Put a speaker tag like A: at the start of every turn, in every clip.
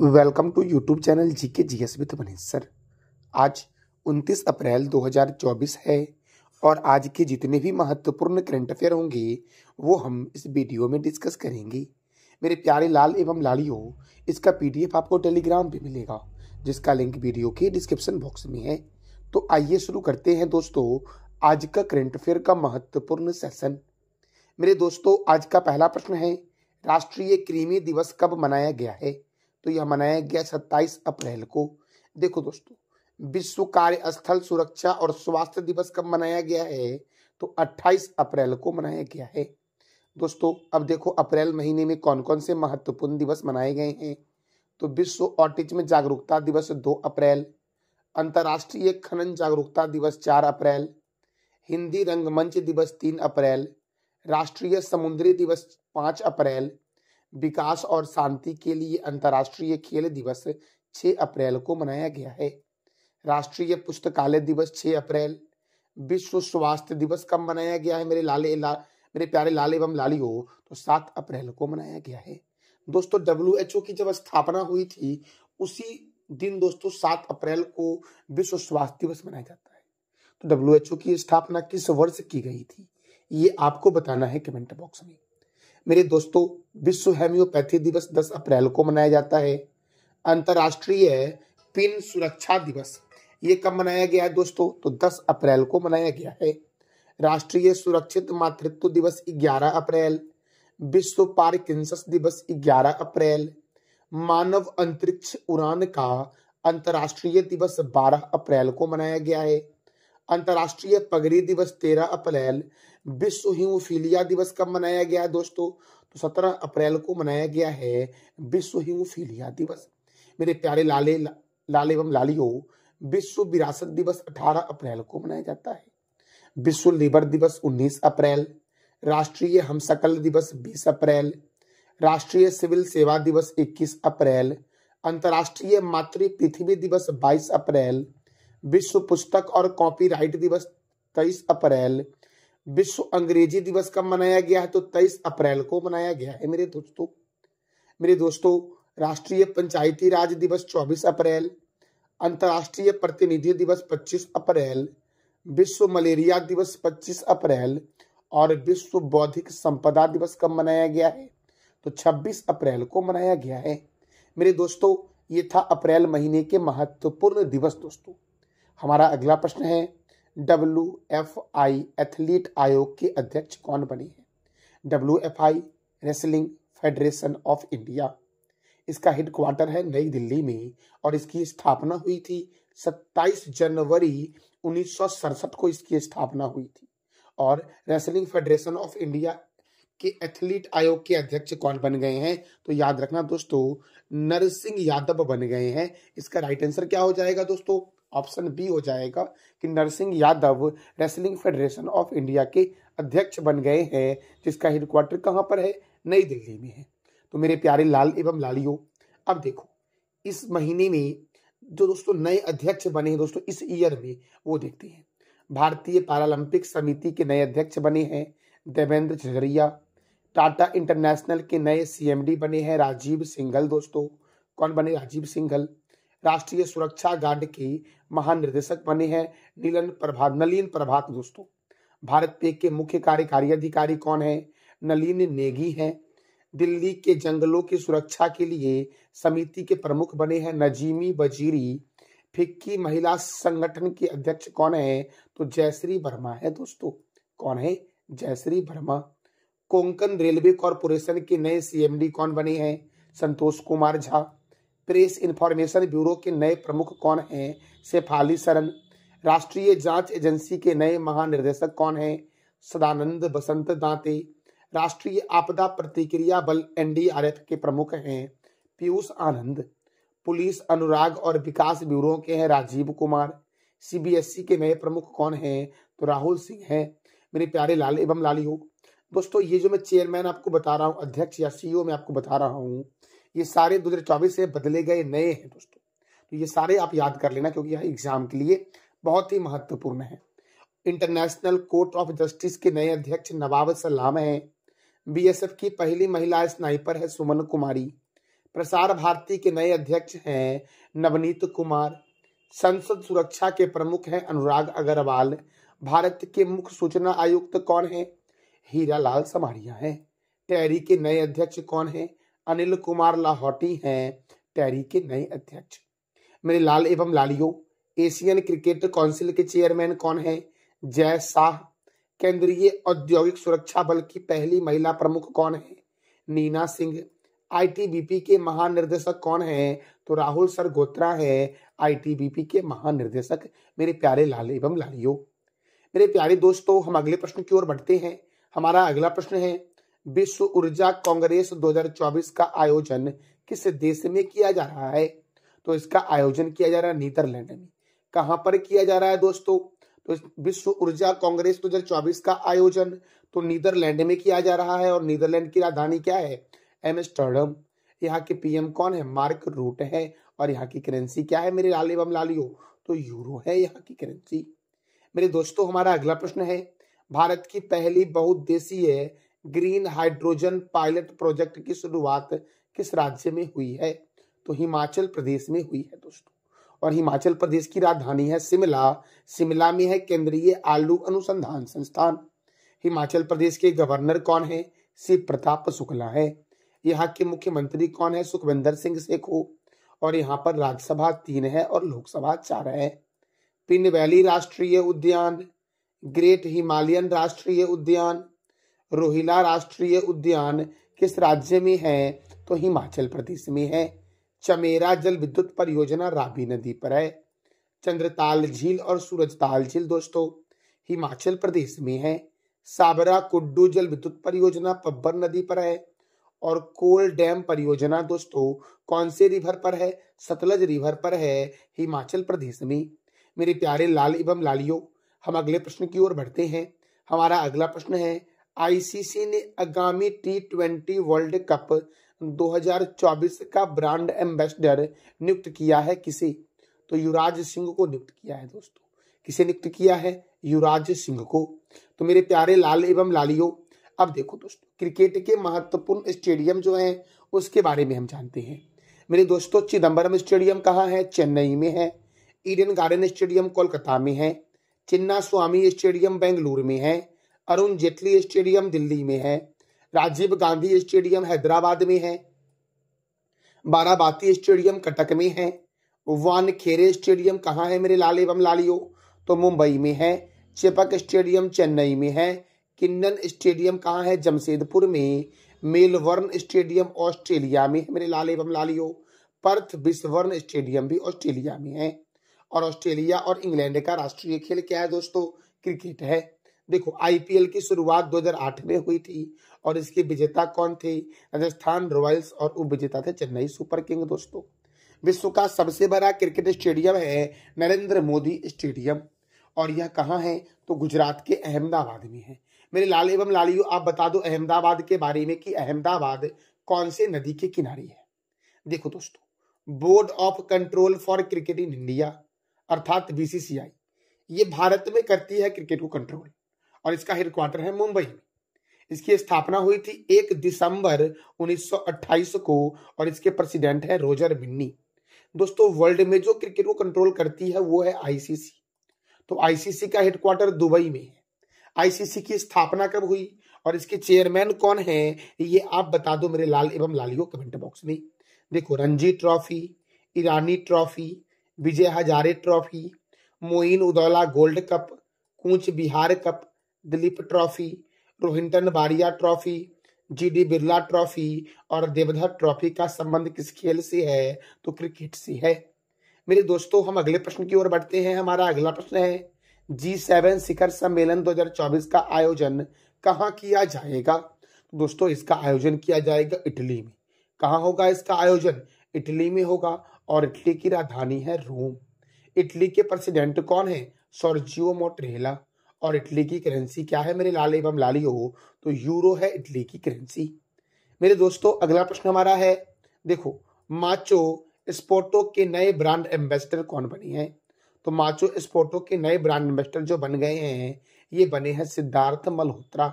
A: welcome to YouTube channel G K G S with Manish sir आज 29 अप्रैल 2024 है और आज के जितने भी महत्वपूर्ण करंट अफेयर होंगे वो हम इस वीडियो में डिस्कस करेंगे मेरे प्यारे लाल एवं हो इसका पीडीएफ आपको टेलीग्राम पे मिलेगा जिसका लिंक वीडियो के डिस्क्रिप्शन बॉक्स में है तो आइए शुरू करते हैं दोस्तों आज का करंट अफेयर का महत्वपूर्ण सेशन मेरे दोस्तों आज का पहला प्रश्न है राष्ट्रीय कृमि दिवस कब मनाया गया है तो यह मनाया गया सत्ताईस अप्रैल को देखो दोस्तों विश्व कार्य स्थल सुरक्षा और स्वास्थ्य दिवस कब मनाया गया है तो 28 अप्रैल को मनाया गया है दोस्तों अब देखो अप्रैल महीने में कौन कौन से महत्वपूर्ण दिवस मनाए गए हैं तो विश्व ऑटिज्म जागरूकता दिवस 2 अप्रैल अंतर्राष्ट्रीय खनन जागरूकता दिवस 4 अप्रैल हिंदी रंगमंच दिवस 3 अप्रैल राष्ट्रीय समुद्री दिवस 5 अप्रैल विकास और शांति के लिए अंतर्राष्ट्रीय खेल दिवस 6 अप्रैल को मनाया गया है राष्ट्रीय पुस्तकालय दिवस 6 अप्रैल विश्व स्वास्थ्य दिवस कब मनाया गया है मेरे लाले ला, मेरे प्यारे लाल एवं लाली हो तो सात अप्रैल को मनाया गया है दोस्तों डब्ल्यू की जब स्थापना हुई थी उसी दिन दोस्तों सात अप्रैल को विश्व स्वास्थ्य दिवस मनाया जाता है तो डब्ल्यू की स्थापना किस वर्ष की गई थी ये आपको बताना है कमेंट बॉक्स में मेरे दोस्तों विश्व हेम्योपैथी दिवस 10 अप्रैल को मनाया जाता है अंतर्राष्ट्रीय पिन सुरक्षा दिवस ये कब मनाया गया है दोस्तों तो 10 अप्रैल को मनाया गया है राष्ट्रीय सुरक्षित मातृत्व दिवस 11 अप्रैल विश्व पार्किंसस दिवस 11 अप्रैल मानव अंतरिक्ष उड़ान का अंतर्राष्ट्रीय दिवस 12 अप्रैल को मनाया गया है अंतर्राष्ट्रीय पगड़ी दिवस तेरह अप्रैल विश्व हिमोफीलिया दिवस कब मनाया गया है दोस्तों तो सत्रह अप्रैल को मनाया गया है विश्व हिमोफीलिया दिवस मेरे प्यारे लाले ला, लाले एवं लालियो विश्व विरासत दिवस 18 अप्रैल को मनाया जाता है विश्व लेबर दिवस 19 अप्रैल राष्ट्रीय हमसकल दिवस 20 अप्रैल राष्ट्रीय सिविल सेवा दिवस 21 अप्रैल अंतर्राष्ट्रीय मातृ पृथ्वी दिवस 22 अप्रैल विश्व पुस्तक और कॉपीराइट दिवस 23 अप्रैल विश्व अंग्रेजी दिवस कब मनाया गया है तो 23 अप्रैल को मनाया गया है मेरे दोस्तों मेरे दोस्तों राष्ट्रीय पंचायती राज दिवस 24 अप्रैल अंतर्राष्ट्रीय प्रतिनिधि दिवस 25 अप्रैल विश्व मलेरिया दिवस 25 अप्रैल और विश्व बौद्धिक संपदा दिवस कब मनाया गया है तो 26 अप्रैल को मनाया गया है मेरे दोस्तों ये था अप्रैल महीने के महत्वपूर्ण दिवस दोस्तों हमारा अगला प्रश्न है डब्ल्यू एफ आई एथलीट आयोग के अध्यक्ष कौन बने हैं W F I wrestling federation of India इसका हेड क्वार्टर है नई दिल्ली में और इसकी स्थापना हुई थी 27 जनवरी उन्नीस को इसकी स्थापना हुई थी और रेसलिंग फेडरेशन ऑफ इंडिया के एथलीट आयोग के अध्यक्ष कौन बन गए हैं तो याद रखना दोस्तों नरसिंह यादव बन गए हैं इसका राइट आंसर क्या हो जाएगा दोस्तों ऑप्शन बी हो जाएगा कि Narsingh Yadav wrestling federation of India के अध्यक्ष बन गए हैं जिसका हेडक्वार्टर कहाँ पर है नई दिल्ली में है तो मेरे प्यारे लाल एवं लालियो अब देखो इस महीने में जो दोस्तों नए अध्यक्ष बने हैं दोस्तों इस ईयर में वो देखते हैं भारतीय पैरालंपिक समिति के नए अध्यक्ष बने हैं देवेंद्र झगरिया टाटा इंटरनेशनल के नए सीएमडी बने हैं राजीव सिंघल दोस्तों कौन बने राजीव सिंघल राष्ट्रीय सुरक्षा गार्ड के महानिर्देशक बने हैं नीलन प्रभात नलीन प्रभात दोस्तों भारत पे के मुख्य कार्यकारी अधिकारी कौन है नलीन नेगी हैं दिल्ली के जंगलों की सुरक्षा के लिए समिति के प्रमुख बने हैं नजीमी बजीरी फिक्की महिला संगठन के अध्यक्ष कौन है तो जयश्री वर्मा है दोस्तों कौन है जयश्री वर्मा कोंकण रेलवे कॉरपोरेशन के नए सीएमडी कौन बने हैं Santosh Kumar Jha press information bureau के नए प्रमुख कौन हैं शेफाली सरन राष्ट्रीय जांच एजेंसी के नए महानिर्देशक कौन हैं सदानंद बसंत दांते राष्ट्रीय आपदा प्रतिक्रिया बल एनडीआरएफ के प्रमुख हैं पीयूष आनंद पुलिस अनुराग और विकास ब्यूरो के हैं राजीव कुमार सीबीएसई के नए प्रमुख कौन हैं तो राहुल सिंह हैं मेरे प्यारे लाल एवं लाली हो दोस्तों ये जो मैं चेयरमैन आपको बता रहा हूँ अध्यक्ष या सीईओ मैं आपको बता रहा हूँ ये सारे दो हजार से बदले गए नए हैं दोस्तों तो ये सारे आप याद कर लेना क्योंकि यह एग्जाम के लिए बहुत ही महत्वपूर्ण है इंटरनेशनल कोर्ट ऑफ जस्टिस के नए अध्यक्ष नवाब सलाम है बीएसएफ की पहली महिला स्नाइपर है सुमन कुमारी प्रसार भारती के नए अध्यक्ष हैं नवनीत कुमार संसद सुरक्षा के प्रमुख हैं अनुराग अग्रवाल भारत के मुख्य सूचना आयुक्त कौन है हीरा लाल समारिया है टैरी के नए अध्यक्ष कौन है अनिल कुमार लाहौटी हैं तहरीक के नए अध्यक्ष मेरे लाल एवं लालियो एशियन क्रिकेट काउंसिल के चेयरमैन कौन है जय शाह केंद्रीय औद्योगिक सुरक्षा बल की पहली महिला प्रमुख कौन है नीना सिंह आईटीबीपी के महानिर्देशक कौन है तो राहुल सर गोत्रा है आईटीबीपी के महानिर्देशक मेरे प्यारे लाल एवं लालियो मेरे प्यारे दोस्तों हम अगले प्रश्न की ओर बढ़ते हैं हमारा अगला प्रश्न है विश्व ऊर्जा कांग्रेस 2024 का आयोजन किस देश में किया जा रहा है तो इसका आयोजन किया जा रहा है नीदरलैंड में कहां पर किया जा रहा है दोस्तों तो विश्व ऊर्जा कांग्रेस 2024 का आयोजन तो नीदरलैंड में किया जा रहा है और नीदरलैंड की राजधानी क्या है एमस्टर्डम यहाँ के पीएम कौन है मार्क रूट है और यहाँ की करेंसी क्या है मेरे लाल एवं लालियो तो यूरो है यहाँ की करेंसी मेरे दोस्तों हमारा अगला प्रश्न है भारत की पहली है ग्रीन हाइड्रोजन पायलट प्रोजेक्ट की शुरुआत किस राज्य में हुई है तो हिमाचल प्रदेश में हुई है दोस्तों और हिमाचल प्रदेश की राजधानी है शिमला शिमला में है केंद्रीय आलू अनुसंधान संस्थान हिमाचल प्रदेश के गवर्नर कौन है शिव प्रताप शुक्ला है यहाँ के मुख्यमंत्री कौन है सुखविंदर सिंह सेखो और यहाँ पर राज्यसभा तीन है और लोकसभा चार है पिन वैली राष्ट्रीय उद्यान ग्रेट हिमालयन राष्ट्रीय उद्यान रोहिला राष्ट्रीय उद्यान किस राज्य में है तो हिमाचल प्रदेश में है चमेरा जल विद्युत परियोजना राबी नदी पर है चंद्रताल झील और सूरजताल झील दोस्तों हिमाचल प्रदेश में है साबरा कुड्डू जल विद्युत परियोजना पब्बर नदी पर है और कोल डैम परियोजना दोस्तों कौन से रिवर पर है सतलज रिवर पर है हिमाचल प्रदेश में मेरे प्यारे लाल एवं लालियों हम अगले प्रश्न की ओर बढ़ते हैं हमारा अगला प्रश्न है आईसीसी ने आगामी टी ट्वेंटी वर्ल्ड कप 2024 का ब्रांड एम्बेसडर नियुक्त किया है किसे तो युवराज सिंह को नियुक्त किया है दोस्तों किसे नियुक्त किया है युवराज सिंह को तो मेरे प्यारे लाल एवं लालियो अब देखो दोस्तों क्रिकेट के महत्वपूर्ण स्टेडियम जो है उसके बारे में हम जानते हैं मेरे दोस्तों चिदम्बरम स्टेडियम कहाँ है चेन्नई में है ईडन गार्डन स्टेडियम कोलकाता में है चिन्ना स्वामी स्टेडियम बेंगलुरु में है अरुण जेटली स्टेडियम दिल्ली में है राजीव गांधी स्टेडियम हैदराबाद में है बाराबाती स्टेडियम कटक में है वानखेरे स्टेडियम कहाँ है मेरे लाल एवं लालियो तो मुंबई में है चिपक स्टेडियम चेन्नई में है किन्नन स्टेडियम कहाँ है जमशेदपुर में मेलवर्न स्टेडियम ऑस्ट्रेलिया में है मेरे लाल एवं लालियो पर्थ बिस्वर्न स्टेडियम भी ऑस्ट्रेलिया में है और ऑस्ट्रेलिया और इंग्लैंड का राष्ट्रीय खेल क्या है दोस्तों क्रिकेट है देखो आईपीएल की शुरुआत 2008 में हुई थी और इसके विजेता कौन थे राजस्थान रॉयल्स और उप विजेता थे चेन्नई सुपर किंग दोस्तों विश्व का सबसे बड़ा क्रिकेट स्टेडियम है नरेंद्र मोदी स्टेडियम और यह कहाँ है तो गुजरात के अहमदाबाद में है मेरे लाल एवं लालियो आप बता दो अहमदाबाद के बारे में कि अहमदाबाद कौन से नदी के किनारे है देखो दोस्तों board of control for cricket in India अर्थात बीसीसीआई ये भारत में करती है क्रिकेट को कंट्रोल और इसका हेडक्वार्टर है मुंबई इसकी स्थापना हुई थी एक दिसंबर 1928 को और इसके प्रेसिडेंट है रोजर मिन्नी दोस्तों वर्ल्ड में जो क्रिकेट को कंट्रोल करती है वो है आईसीसी तो आईसीसी का हेडक्वार्टर दुबई में है आईसीसी की स्थापना कब हुई और इसके चेयरमैन कौन है ये आप बता दो मेरे लाल एवं लालियो कमेंट बॉक्स में देखो Ranji trophy Irani trophy Vijay Hazare trophy Moin Uddaula gold cup Cooch Behar cup Duleep trophy Rohinton Baria trophy G D Birla trophy और देवधर ट्रॉफी का संबंध किस खेल से है तो क्रिकेट से है मेरे दोस्तों हम अगले प्रश्न की ओर बढ़ते हैं हमारा अगला प्रश्न है जी सेवन शिखर सम्मेलन 2024 का आयोजन कहाँ किया जाएगा तो दोस्तों इसका आयोजन किया जाएगा इटली में कहाँ होगा इसका आयोजन इटली में होगा और इटली की राजधानी है रोम इटली के प्रेसिडेंट कौन है सोर्जियो मोटरेला और इटली की करेंसी क्या है मेरे लाल एवं हो तो यूरो है इटली की करेंसी मेरे दोस्तों अगला प्रश्न हमारा है देखो माचो स्पोर्टो के नए ब्रांड एम्बेसडर कौन बने हैं तो माचो स्पोर्टो के नए ब्रांड एम्बेसडर जो बन गए हैं ये बने हैं सिद्धार्थ मल्होत्रा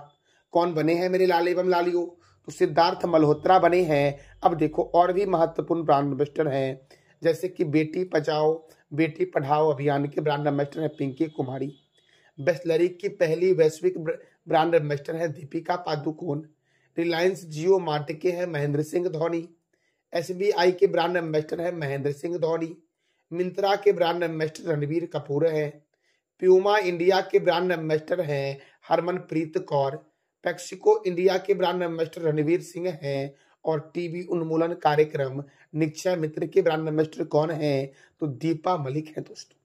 A: कौन बने हैं मेरे लाल एवं लालियो तो सिद्धार्थ मल्होत्रा बने हैं अब देखो और भी महत्वपूर्ण ब्रांड एम्बेसडर हैं जैसे कि बेटी बचाओ बेटी पढ़ाओ अभियान के ब्रांड एम्बेसडर हैं पिंकी कुमारी बेस्लरी की पहली वैश्विक ब्रांड एम्बेस्टर है दीपिका पादुकोण रिलायंस जियो मार्ट के हैं महेंद्र सिंह धोनी एस के ब्रांड एम्बेस्टर है महेंद्र सिंह धोनी मिंत्रा के ब्रांड एम्बेस्टर रणवीर कपूर हैं प्यूमा इंडिया के ब्रांड एम्बेस्टर हैं हरमनप्रीत कौर पैक्सिको इंडिया के ब्रांड एम्बेस्टर रणवीर सिंह हैं और टीवी उन्मूलन कार्यक्रम निक्षय मित्र के ब्रांड एम्बेस्टर कौन हैं तो दीपा मलिक हैं दोस्तों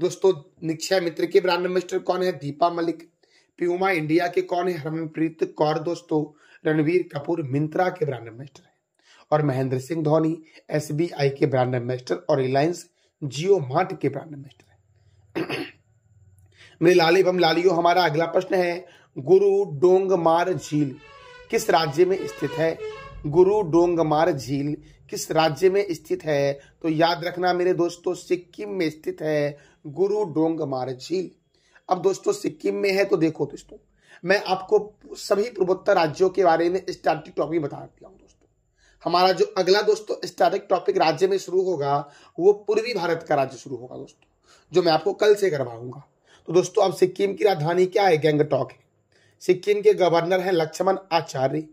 A: दोस्तों निक्षा मित्र के ब्रांड एम्बेस्टर कौन है दीपा मलिक प्यूमा इंडिया के कौन है हरमनप्रीत कौर दोस्तों रणवीर कपूर मिंत्रा के ब्रांड एम्बेस्टर है और महेंद्र सिंह धोनी एस के ब्रांड एम्बेस्टर और रिलायंस जियो मार्ट के ब्रांड एम्बेस्टर है मेरे लाली बम लालियो हमारा अगला प्रश्न है गुरु डोंगमार झील किस राज्य में स्थित है गुरु डोंगमार झील किस राज्य में स्थित है तो याद रखना मेरे दोस्तों सिक्किम में स्थित है गुरु डोंगमार झील अब दोस्तों सिक्किम में है तो देखो दोस्तों मैं आपको सभी पूर्वोत्तर राज्यों के बारे में स्टैटिक टॉपिक बता दिया हूँ दोस्तों हमारा जो अगला दोस्तों स्टैटिक टॉपिक राज्य में शुरू होगा वो पूर्वी भारत का राज्य शुरू होगा दोस्तों जो मैं आपको कल से करवाऊंगा तो दोस्तों अब सिक्किम की राजधानी क्या है गैंगटॉक है सिक्किम के गवर्नर हैं लक्ष्मण आचार्य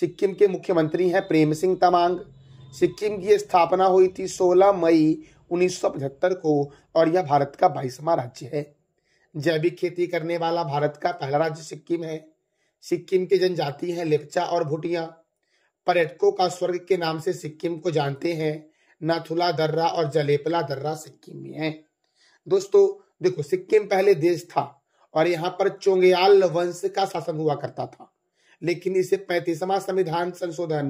A: सिक्किम के मुख्यमंत्री हैं प्रेम सिंह तमांग सिक्किम की स्थापना हुई थी 16 मई 1975 को और यह भारत का बाईसवा राज्य है जैविक खेती करने वाला भारत का पहला राज्य सिक्किम है सिक्किम के जनजाति हैं लेपचा और भुटिया पर्यटकों का स्वर्ग के नाम से सिक्किम को जानते हैं नाथुला दर्रा और जलेपला दर्रा सिक्किम में है दोस्तों देखो सिक्किम पहले देश था और यहाँ पर चोंगयाल वंश का शासन हुआ करता था लेकिन इसे पैंतीसवां संविधान संशोधन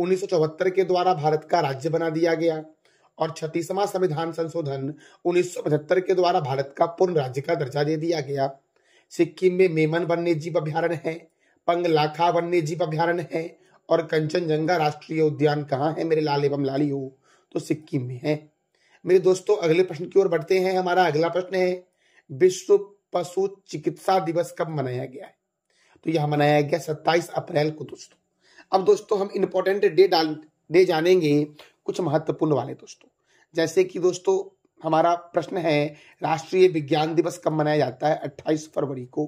A: 1974 के द्वारा भारत का राज्य बना दिया गया और छत्तीसवां संविधान संशोधन 1975 के द्वारा भारत का पूर्ण राज्य का दर्जा दे दिया गया सिक्किम में मेमन वन्य जीव अभ्यारण है पंगलाखा वन्य जीव अभ्यारण है और कंचनजंगा राष्ट्रीय उद्यान कहाँ है मेरे लाल एवं लाली हो तो सिक्किम में है मेरे दोस्तों अगले प्रश्न की ओर बढ़ते हैं हमारा अगला प्रश्न है विश्व पशु चिकित्सा दिवस कब मनाया गया है तो यह मनाया गया सत्ताईस अप्रैल को दोस्तों अब दोस्तों हम इम्पोर्टेंट डे डाल डे जानेंगे कुछ महत्वपूर्ण वाले दोस्तों जैसे कि दोस्तों हमारा प्रश्न है राष्ट्रीय विज्ञान दिवस कब मनाया जाता है 28 फरवरी को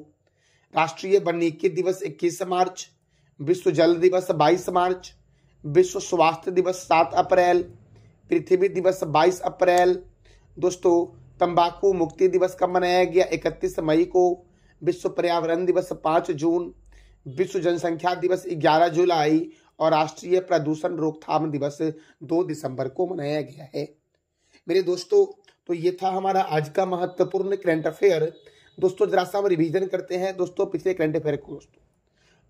A: राष्ट्रीय वनिकी दिवस 21 मार्च विश्व जल दिवस 22 मार्च विश्व स्वास्थ्य दिवस 7 अप्रैल पृथ्वी दिवस 22 अप्रैल दोस्तों तंबाकू मुक्ति दिवस कब मनाया गया 31 मई को विश्व पर्यावरण दिवस पाँच जून विश्व जनसंख्या दिवस ग्यारह जुलाई और राष्ट्रीय प्रदूषण रोकथाम दिवस दो दिसंबर को मनाया गया है मेरे दोस्तों तो ये था हमारा आज का महत्वपूर्ण करंट अफेयर दोस्तों जरा सा हम रिवीजन करते हैं दोस्तों पिछले करंट अफेयर को दोस्तों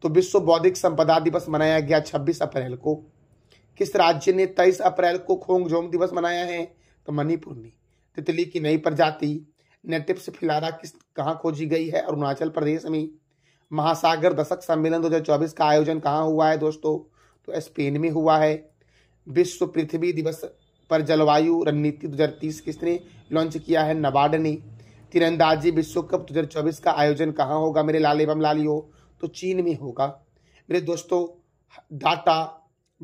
A: तो विश्व बौद्धिक संपदा दिवस मनाया गया 26 अप्रैल को किस राज्य ने 23 अप्रैल को खोंगजोंग दिवस मनाया है तो मणिपुर ने तितली की नई प्रजाति नेटिव से फिलारा किस कहाँ खोजी गई है अरुणाचल प्रदेश में महासागर दशक सम्मेलन 2024 का आयोजन कहाँ हुआ है दोस्तों तो स्पेन में हुआ है विश्व पृथ्वी दिवस पर जलवायु रणनीति 2030 किसने लॉन्च किया है नबार्ड ने तीरंदाजी विश्व कप 2024 का आयोजन कहाँ होगा मेरे लाल एवं लालियो तो चीन में होगा मेरे दोस्तों डाटा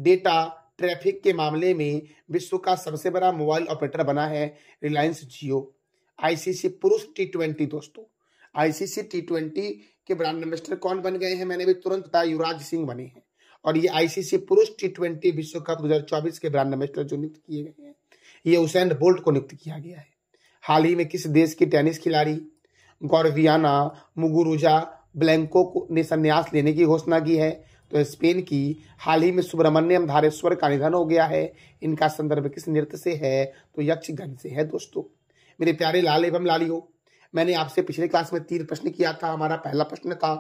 A: डेटा ट्रैफिक के मामले में विश्व का सबसे बड़ा मोबाइल ऑपरेटर बना है रिलायंस जियो आईसीसी पुरुष टी ट्वेंटी दोस्तों आईसीसी टी ट्वेंटी के ब्रांड एम्बेसडर कौन बन गए हैं मैंने भी तुरंत बताया युवराज सिंह बने हैं और ये आईसीसी पुरुष टी ट्वेंटी विश्व कप दो के ब्रांड एम्बेसडर जो नियुक्त किए गए हैं ये हुसैन बोल्ट को नियुक्त किया गया है हाल ही में किस देश की टेनिस खिलाड़ी गौरवियाना मुगुरुजा ब्लैंको को ने संन्यास लेने की घोषणा की है तो स्पेन की हाल ही में सुब्रमण्यम धारेश्वर का निधन हो गया है इनका संदर्भ किस नृत्य से है तो यक्षगण से है दोस्तों मेरे प्यारे लाल एवं लालियो मैंने आपसे पिछले क्लास में तीन प्रश्न किया था हमारा पहला प्रश्न था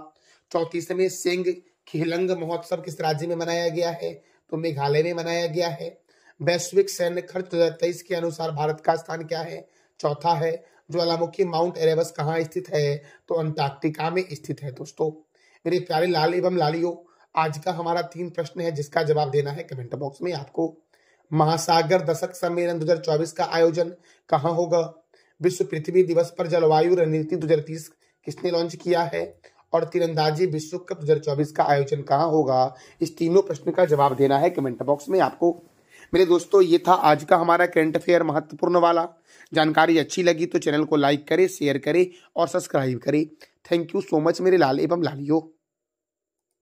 A: चौतीसवें सिंह खेलंग महोत्सव किस राज्य में मनाया गया है तो मेघालय में मनाया गया है वैश्विक सैन्य खर्च दो के अनुसार भारत का स्थान क्या है चौथा है ज्वालामुखी माउंट एरेबस कहाँ स्थित है तो अंटार्कटिका में स्थित है दोस्तों मेरे प्यारे लाल एवं लालियो आज का हमारा तीन प्रश्न है जिसका जवाब देना है कमेंट बॉक्स में आपको महासागर दशक सम्मेलन 2024 का आयोजन कहाँ होगा विश्व पृथ्वी दिवस पर जलवायु रणनीति दो किसने लॉन्च किया है और तीरंदाजी विश्व कप दो का आयोजन कहाँ होगा इस तीनों प्रश्न का जवाब देना है कमेंट बॉक्स में आपको मेरे दोस्तों ये था आज का हमारा करंट अफेयर महत्वपूर्ण वाला जानकारी अच्छी लगी तो चैनल को लाइक करें शेयर करें और सब्सक्राइब करें थैंक यू सो मच मेरे लाल एवं लालियो